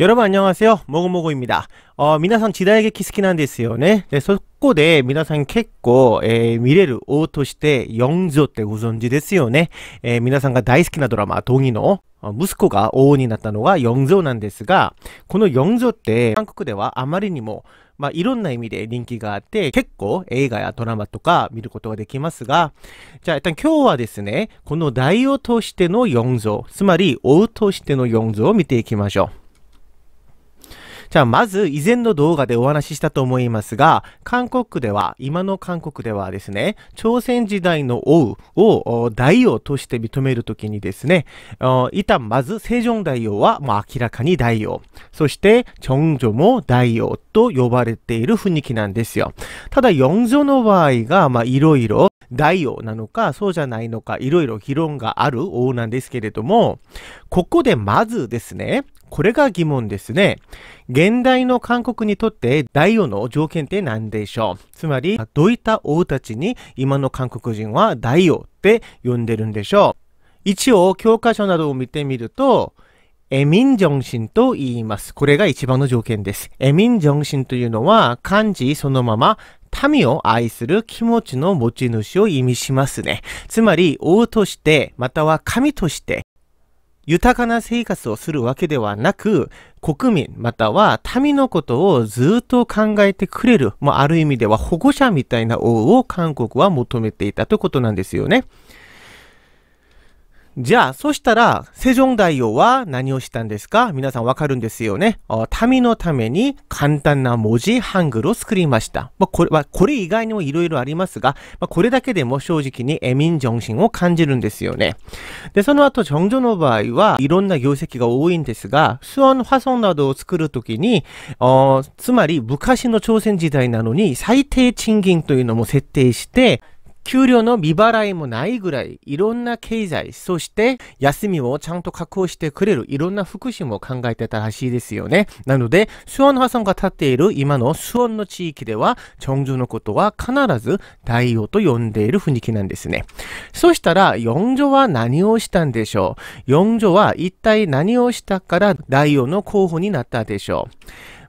여러분안녕하세요모고모고입니다어皆さん、時代劇好きなんですよね。で、そこで、皆さん結構、え見れる王として、四蔵ってご存知ですよね。え皆さんが大好きなドラマ、同義の、息子が王になったのは四蔵なんですが、この四蔵って、韓国ではあまりにも、まあ、いろんな意味で人気があって、結構映画やドラマとか見ることができますが、じゃあ一旦今日はですね、この大王としての四蔵、つまり王としての四蔵を見ていきましょう。じゃあまず以前の動画でお話ししたと思いますが、韓国では、今の韓国ではですね、朝鮮時代の王を大王として認めるときにですね、一旦まずセジョン大王はもう明らかに大王、そして長女も大王と呼ばれている雰囲気なんですよ。ただ、四女の場合が、まあいろいろ大王なのか、そうじゃないのか、いろいろ議論がある王なんですけれども、ここでまずですね、これが疑問ですね。現代の韓国にとって大王の条件って何でしょうつまり、どういった王たちに今の韓国人は大王って呼んでるんでしょう一応、教科書などを見てみると、エミンジョンシンと言います。これが一番の条件です。エミンジョンシンというのは漢字そのまま民を愛する気持ちの持ち主を意味しますね。つまり、王として、または神として、豊かな生活をするわけではなく、国民または民のことをずっと考えてくれる、まあ、ある意味では保護者みたいな王を韓国は求めていたということなんですよね。じゃあ、そしたら、セジョン大王は何をしたんですか皆さんわかるんですよね。民のために簡単な文字、ハングルを作りました。まあ、これこれ以外にもいろいろありますが、まあ、これだけでも正直にエミンシンを感じるんですよね。で、その後、ジョンョンの場合はいろんな業績が多いんですが、スン・ハソンなどを作るときに、つまり昔の朝鮮時代なのに最低賃金というのも設定して、給料の未払いもないぐらい、いろんな経済、そして休みをちゃんと確保してくれる、いろんな福祉も考えてたらしいですよね。なので、スワンハさんが立っている今のスワンの地域では、チョンジュのことは必ず大王と呼んでいる雰囲気なんですね。そしたら、四女は何をしたんでしょう四女は一体何をしたから大王の候補になったでしょう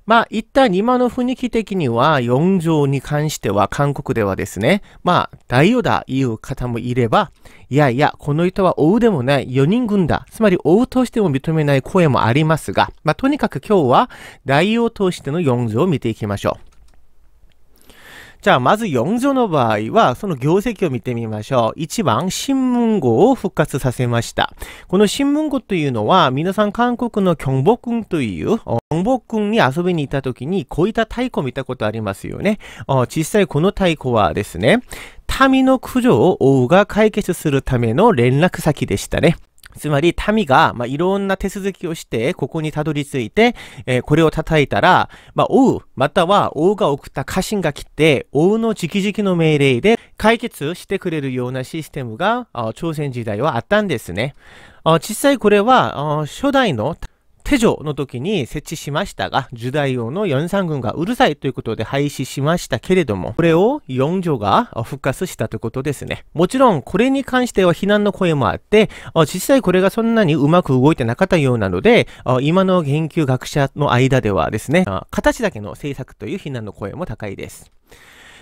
まあ、一旦今の雰囲気的には、4条に関しては、韓国ではですね、まあ、大王だ、いう方もいれば、いやいや、この人は王でもない、4人軍だ、つまり王としても認めない声もありますが、まあ、とにかく今日は、大王としての4条を見ていきましょう。じゃあ、まず4女の場合は、その業績を見てみましょう。1番、新聞語を復活させました。この新聞語というのは、皆さん韓国の京北君という、京北君に遊びに行った時に、こういった太鼓を見たことありますよね。実際この太鼓はですね、民の苦情を王が解決するための連絡先でしたね。つまり民が、まあ、いろんな手続きをして、ここにたどり着いて、えー、これを叩いたら、まあ、王、または王が送った家臣が来て、王の直々の命令で解決してくれるようなシステムが、朝鮮時代はあったんですね。実際これは、初代の手錠の時に設置しましたが、ジュダイ王の43軍がうるさいということで廃止しましたけれども、これを4条が復活したということですね。もちろん、これに関しては非難の声もあって、実際これがそんなにうまく動いてなかったようなので、今の研究学者の間ではですね、形だけの政策という非難の声も高いです。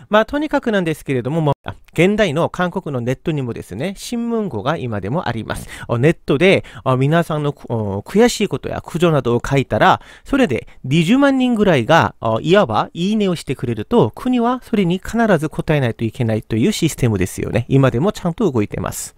まあ、とにかくなんですけれども、現代の韓国のネットにもですね、新聞語が今でもあります。ネットで皆さんの悔しいことや苦情などを書いたら、それで20万人ぐらいが、いわばいいねをしてくれると、国はそれに必ず答えないといけないというシステムですよね。今でもちゃんと動いてます。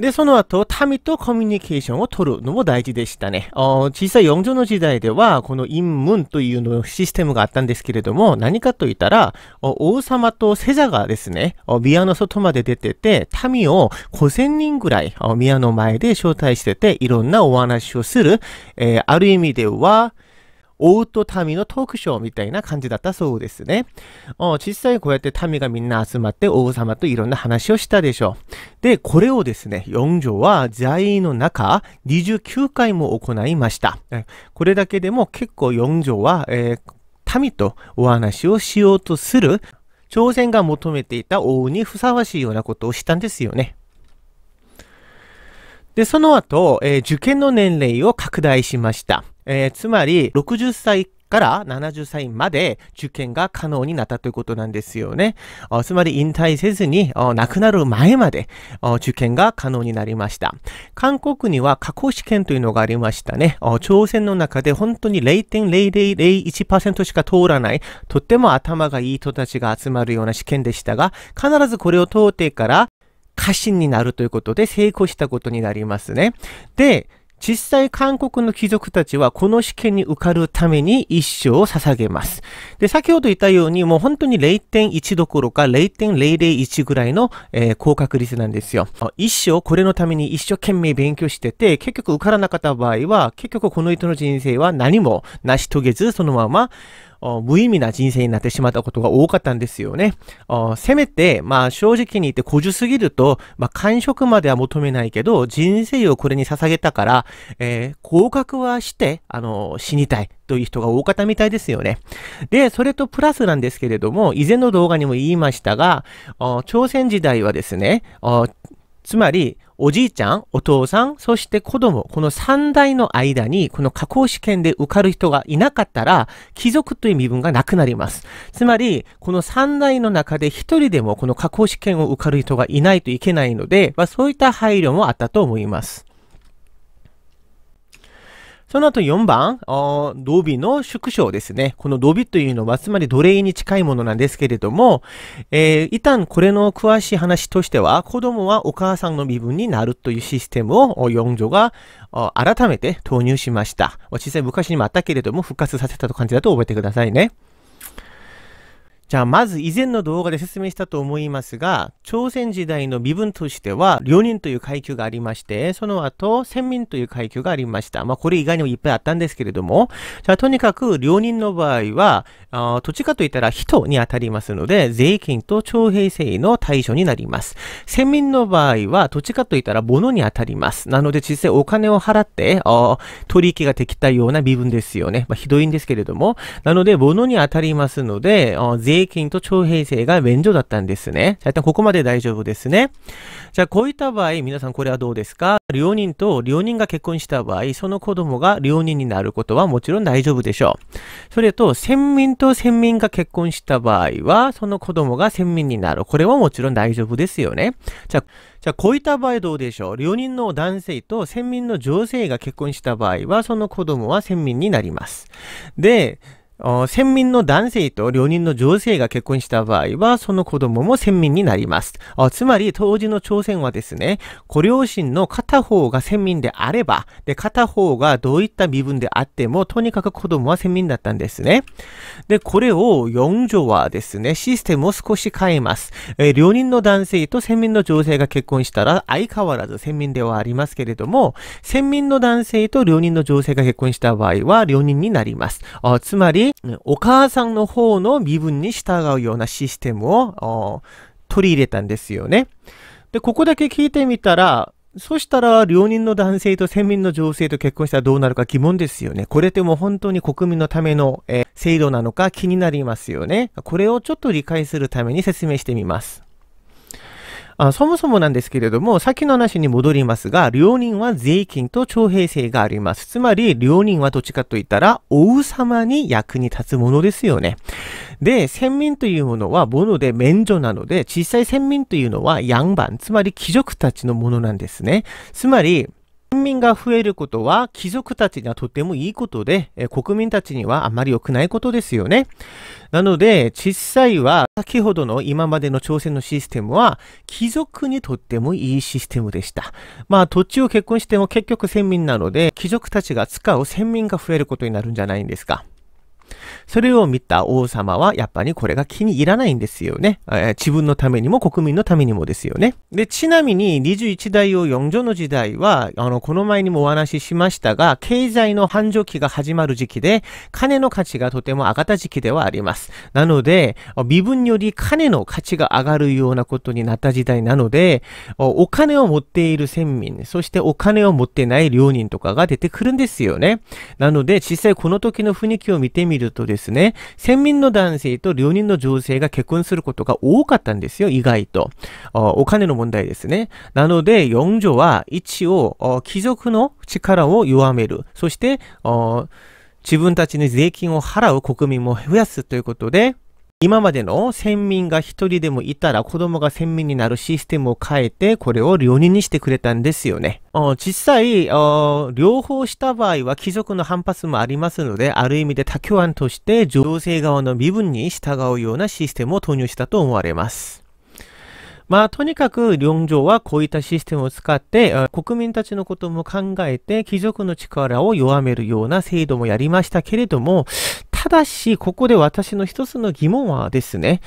で、その後、民とコミュニケーションを取るのも大事でしたね。実際、4条の時代では、この陰文というのシステムがあったんですけれども、何かと言ったら、王様とセザがですね、宮の外まで出てて、民を5000人ぐらい宮の前で招待してて、いろんなお話をする、えー、ある意味では、オート民のトークショーみたいな感じだったそうですね。実際こうやって民がみんな集まって王様といろんな話をしたでしょう。で、これをですね、4条は在位の中29回も行いました。これだけでも結構4条は、えー、民とお話をしようとする朝鮮が求めていた王にふさわしいようなことをしたんですよね。で、その後、えー、受験の年齢を拡大しました。えー、つまり、60歳から70歳まで受験が可能になったということなんですよね。つまり引退せずに亡くなる前まで受験が可能になりました。韓国には過去試験というのがありましたね。朝鮮の中で本当に0.0001%しか通らない、とっても頭がいい人たちが集まるような試験でしたが、必ずこれを通ってから過信になるということで成功したことになりますね。で、実際韓国の貴族たちはこの試験に受かるために一生を捧げます。で、先ほど言ったようにもう本当に0.1どころか0.001ぐらいの、えー、高確率なんですよ。一生これのために一生懸命勉強してて、結局受からなかった場合は、結局この人の人生は何も成し遂げず、そのまま無意味な人生になってしまったことが多かったんですよね。せめて、まあ正直に言って古樹すぎると、まあ感触までは求めないけど、人生をこれに捧げたから、えー、合格はして、あの、死にたい。という人が多かったみたいですよね。で、それとプラスなんですけれども、以前の動画にも言いましたが、朝鮮時代はですね、つまり、おじいちゃん、お父さん、そして子供、この3代の間に、この加工試験で受かる人がいなかったら、貴族という身分がなくなります。つまり、この3代の中で1人でもこの加工試験を受かる人がいないといけないので、まあ、そういった配慮もあったと思います。その後4番、ドビの縮小ですね。この伸びというのは、つまり奴隷に近いものなんですけれども、えー、一旦これの詳しい話としては、子供はお母さんの身分になるというシステムを4女が改めて投入しました。実際昔にもあったけれども、復活させたと感じだと覚えてくださいね。じゃあまず以前の動画で説明したと思いますが、朝鮮時代の身分としては、領人という階級がありまして、その後、先民という階級がありました。まあこれ以外にもいっぱいあったんですけれども、じゃあとにかく領人の場合は、土地かといったら人に当たりますので、税金と徴兵制の対象になります。先民の場合は、土地かといったら物に当たります。なので、実際お金を払って、取引ができたような身分ですよね。まあ、ひどいんですけれども。なので、物に当たりますので、税金と徴兵制が免除だったんですね。じゃ一旦ここまで大丈夫ですね。じゃあ、こういった場合、皆さんこれはどうですか両人と両人が結婚した場合、その子供が両人になることはもちろん大丈夫でしょう。それと、先民と先民が結婚した場合は、その子供が先民になる。これはもちろん大丈夫ですよね。じゃあ、じゃあこういった場合どうでしょう ?4 人の男性と先民の女性が結婚した場合は、その子供は先民になります。で、先民の男性と両人の女性が結婚した場合は、その子供も先民になります。つまり、当時の朝鮮はですね、ご両親の片方が先民であれば、で、片方がどういった身分であっても、とにかく子供は先民だったんですね。で、これを、四女はですね、システムを少し変えます。えー、両人の男性と先民の女性が結婚したら、相変わらず先民ではありますけれども、先民の男性と両人の女性が結婚した場合は、両人になります。つまり、お母さんの方の身分に従うようなシステムを取り入れたんですよね。で、ここだけ聞いてみたら、そしたら、両人の男性と先民の女性と結婚したらどうなるか疑問ですよね。これってもう本当に国民のための、えー、制度なのか気になりますよね。これをちょっと理解するために説明してみます。あそもそもなんですけれども、先の話に戻りますが、両人は税金と徴兵制があります。つまり、両人はどっちかといったら、王様に役に立つものですよね。で、先民というものは、もので免除なので、実際先民というのは、양 반、 つまり貴族たちのものなんですね。つまり、難民が増えることは貴族たちにはとてもいいことで、え国民たちにはあまり良くないことですよね。なので、実際は先ほどの今までの朝鮮のシステムは貴族にとってもいいシステムでした。まあ土地を結婚しても結局先民なので、貴族たちが使う先民が増えることになるんじゃないんですか。それを見た王様は、やっぱりこれが気に入らないんですよね。えー、自分のためにも国民のためにもですよね。で、ちなみに21代を4女の時代は、あの、この前にもお話ししましたが、経済の繁盛期が始まる時期で、金の価値がとても上がった時期ではあります。なので、身分より金の価値が上がるようなことになった時代なので、お金を持っている先民、そしてお金を持ってない領人とかが出てくるんですよね。なので、実際この時の雰囲気を見てみるるとですね、1000人の男性と4人の女性が結婚することが多かったんですよ、意外と。お金の問題ですね。なので、4女は一応、貴族の力を弱める。そして、自分たちに税金を払う国民も増やすということで、今までの選民が1人でもいたら子供が選民になるシステムを変えて、これを両人にしてくれたんですよね。実際、両方した場合は貴族の反発もありますので、ある意味で他教案として女性側の身分に従うようなシステムを投入したと思われます。まあ、とにかく、領女はこういったシステムを使って、国民たちのことも考えて、貴族の力を弱めるような制度もやりましたけれども、ただし、ここで私の一つの疑問はですね、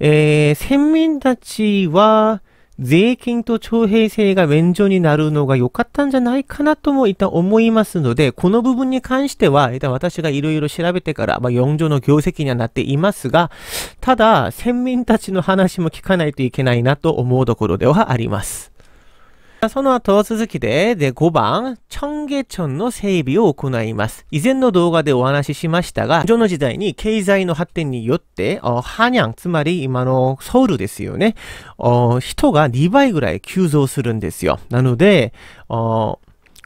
えー、先民たちは、税金と徴兵制が免除になるのが良かったんじゃないかなとも一旦思いますので、この部分に関しては、一旦私がいろいろ調べてから、まあ、4条の業績にはなっていますが、ただ、先民たちの話も聞かないといけないなと思うところではあります。その後続きで、で5番、チョンゲチョンの整備を行います。以前の動画でお話ししましたが、上の時代に経済の発展によって、ハニャン、つまり今のソウルですよね。人が2倍ぐらい急増するんですよ。なので、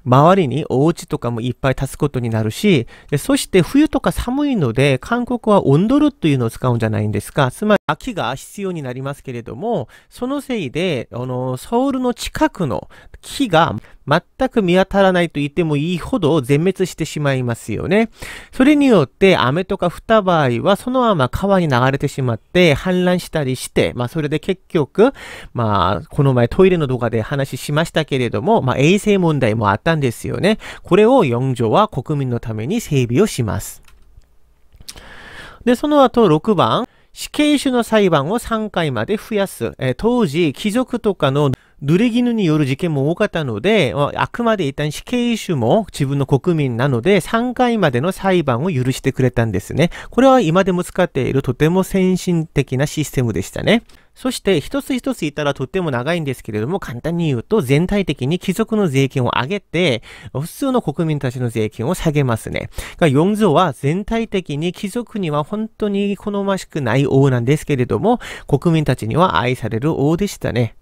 周りにお家とかもいっぱい建つことになるし、そして冬とか寒いので、韓国は温ドルというのを使うんじゃないんですか。つまり秋が必要になりますけれども、そのせいで、あの、ソウルの近くの木が全く見当たらないと言ってもいいほど全滅してしまいますよね。それによって飴とか降った場合はそのまま川に流れてしまって氾濫したりして、まあそれで結局、まあこの前トイレの動画で話しましたけれども、まあ衛生問題もあったんですよね。これを4条は国民のために整備をします。で、その後6番。死刑囚の裁判を3回まで増やす。え当時、貴族とかの濡れ衣による事件も多かったので、あくまで一旦死刑囚も自分の国民なので3回までの裁判を許してくれたんですね。これは今でも使っているとても先進的なシステムでしたね。そして一つ一ついたらとっても長いんですけれども、簡単に言うと全体的に貴族の税金を上げて、普通の国民たちの税金を下げますね。4条は全体的に貴族には本当に好ましくない王なんですけれども、国民たちには愛される王でしたね。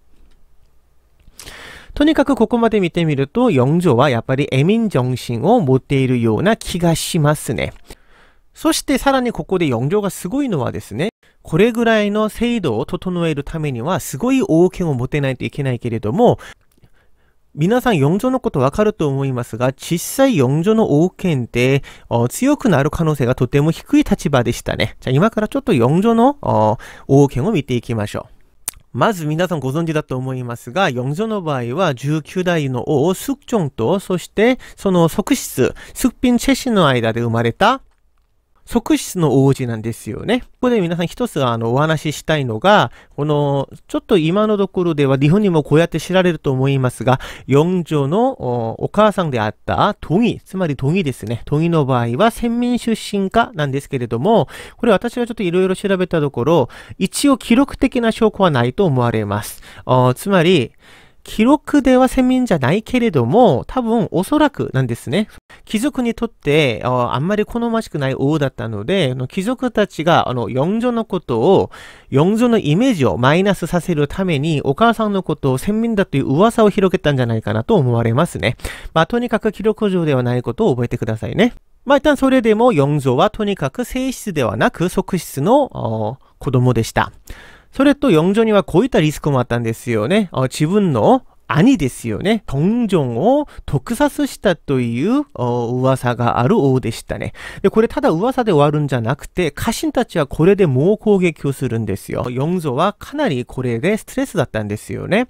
とにかくここまで見てみると、4女はやっぱりエミン정신を持っているような気がしますね。そしてさらにここで4女がすごいのはですね、これぐらいの制度を整えるためにはすごい大権を持てないといけないけれども、皆さん四女のことわかると思いますが、実際四女の王権って、強くなる可能性がとても低い立場でしたね。じゃあ今からちょっと四女の王権を見ていきましょう。まず皆さんご存知だと思いますが、4女の場合は19代の王、ョンと、そしてその側室、ピンチェ氏の間で生まれた側室の王子なんですよね。ここで皆さん一つあのお話ししたいのが、この、ちょっと今のところでは日本にもこうやって知られると思いますが、四女のお母さんであったトギ、つまりトギですね。トギの場合は先民出身かなんですけれども、これ私がちょっといろいろ調べたところ、一応記録的な証拠はないと思われます。つまり、記録ではセミンじゃないけれども、多分おそらくなんですね。貴族にとってあんまり好ましくない王だったので、の貴族たちがあの四女のことを、四女のイメージをマイナスさせるために、お母さんのことをセミンだという噂を広げたんじゃないかなと思われますね。まあ、とにかく記録上ではないことを覚えてくださいね。まあ、一旦それでも四女はとにかく性質ではなく側室の子供でした。それと영전にはこういったリスクもあったんですよね。自分の兄ですよね。トンを特撮したという噂がある王でしたね。で、これただ噂で終わるんじゃなくて、家臣たちはこれで猛攻撃をするんですよ。ヨンゾはかなりこれでストレスだったんですよね。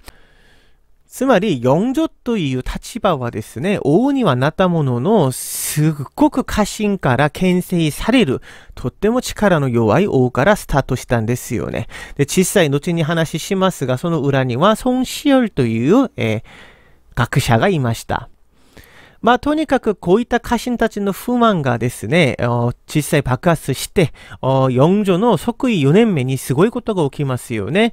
つまり、四女という立場はですね、王にはなったものの、すっごく家臣から牽制される、とっても力の弱い王からスタートしたんですよね。で、小さい後に話しますが、その裏には、孫子よという、えー、学者がいました。まあ、とにかくこういった家臣たちの不満がですね、実際爆発して、四女の即位4年目にすごいことが起きますよね。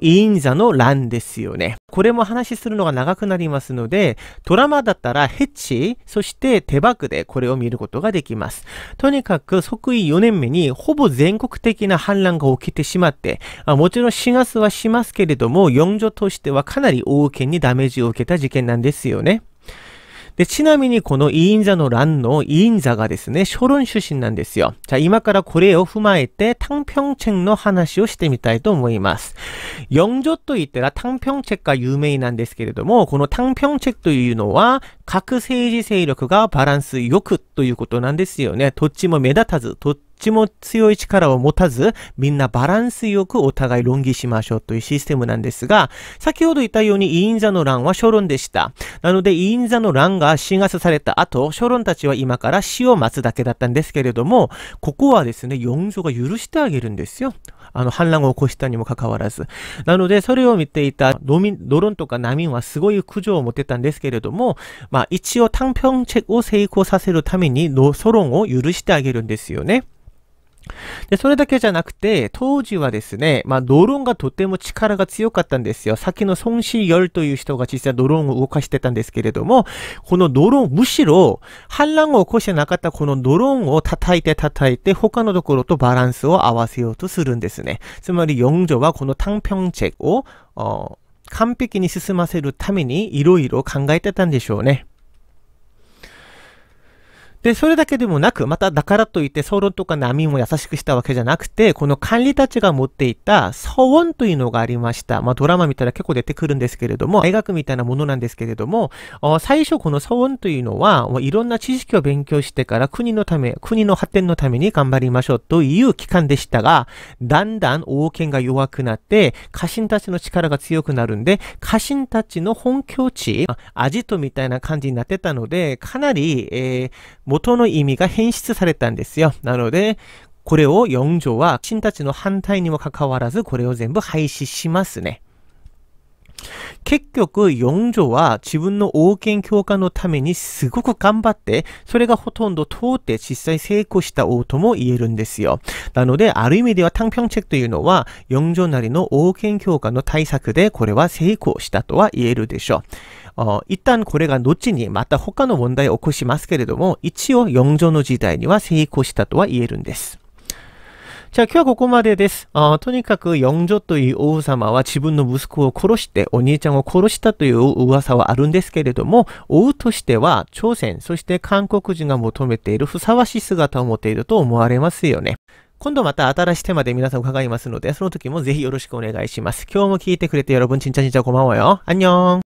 委員座の乱ですよね。これも話するのが長くなりますので、ドラマだったらヘッチ、そして手バグでこれを見ることができます。とにかく即位4年目にほぼ全国的な反乱が起きてしまって、もちろん4月はしますけれども、四女としてはかなり大きにダメージを受けた事件なんですよね。で、ちなみにこの委員座の乱の委員座がですね、書論出身なんですよ。じゃあ今からこれを踏まえて、単평책の話をしてみたいと思います。영조と言ったら単평책が有名なんですけれども、この単평책というのは、各政治勢力がバランス良くということなんですよね。どっちも目立たず、どっちも強い力を持たず、みんなバランスよくお互い論議しましょうというシステムなんですが、先ほど言ったように委員座の乱は諸論でした。なので委員座の乱が鎮圧された後、諸論たちは今から死を待つだけだったんですけれども、ここはですね、四女が許してあげるんですよ。あの、反乱を起こしたにもかかわらず。なので、それを見ていたのミドロンとか難民はすごい苦情を持ってたんですけれども、まあ一応単平チェックを成功させるためにのソロンを許してあげるんですよね。で、それだけじゃなくて、当時はですね、まあ、ドローンがとても力が強かったんですよ。先の孫子열という人が実際ドローンを動かしてたんですけれども、このドローン、むしろ、反乱を起こしてなかったこのドローンを叩いて叩いて、他のところとバランスを合わせようとするんですね。つまり、영조はこの単평책を、完璧に進ませるために、いろいろ考えてたんでしょうね。で、それだけでもなく、まただからといって騒音とか波も優しくしたわけじゃなくて、この管理たちが持っていた騒音というのがありました。まあドラマ見たら結構出てくるんですけれども、大学みたいなものなんですけれども、最初この騒音というのは、いろんな知識を勉強してから国のため、国の発展のために頑張りましょうという期間でしたが、だんだん王権が弱くなって、家臣たちの力が強くなるんで、家臣たちの本拠地、アジトみたいな感じになってたので、かなり、えー元の意味が変質されたんですよ。なので、これを4条は、新たちの反対にもかかわらず、これを全部廃止しますね。結局、4条は自分の王権強化のためにすごく頑張って、それがほとんど通って実際成功した王とも言えるんですよ。なので、ある意味では単平チェックというのは、4条なりの王権強化の対策で、これは成功したとは言えるでしょう。一旦これが後にまた他の問題を起こしますけれども一応영条の時代には成功したとは言えるんですじあ今日はここまでですあとにかく영女という王様は自分の息子を殺してお兄ちゃんを殺したという噂はあるんですけれども王としては朝鮮そして韓国人が求めているふさわしい姿を持っていると思われますよね今度また新しいテーマで皆さん伺いますので、その時もぜひよろしくお願いします。今日も聞いてくれて여러 분、 んちゃんごまわよ。あんにょん。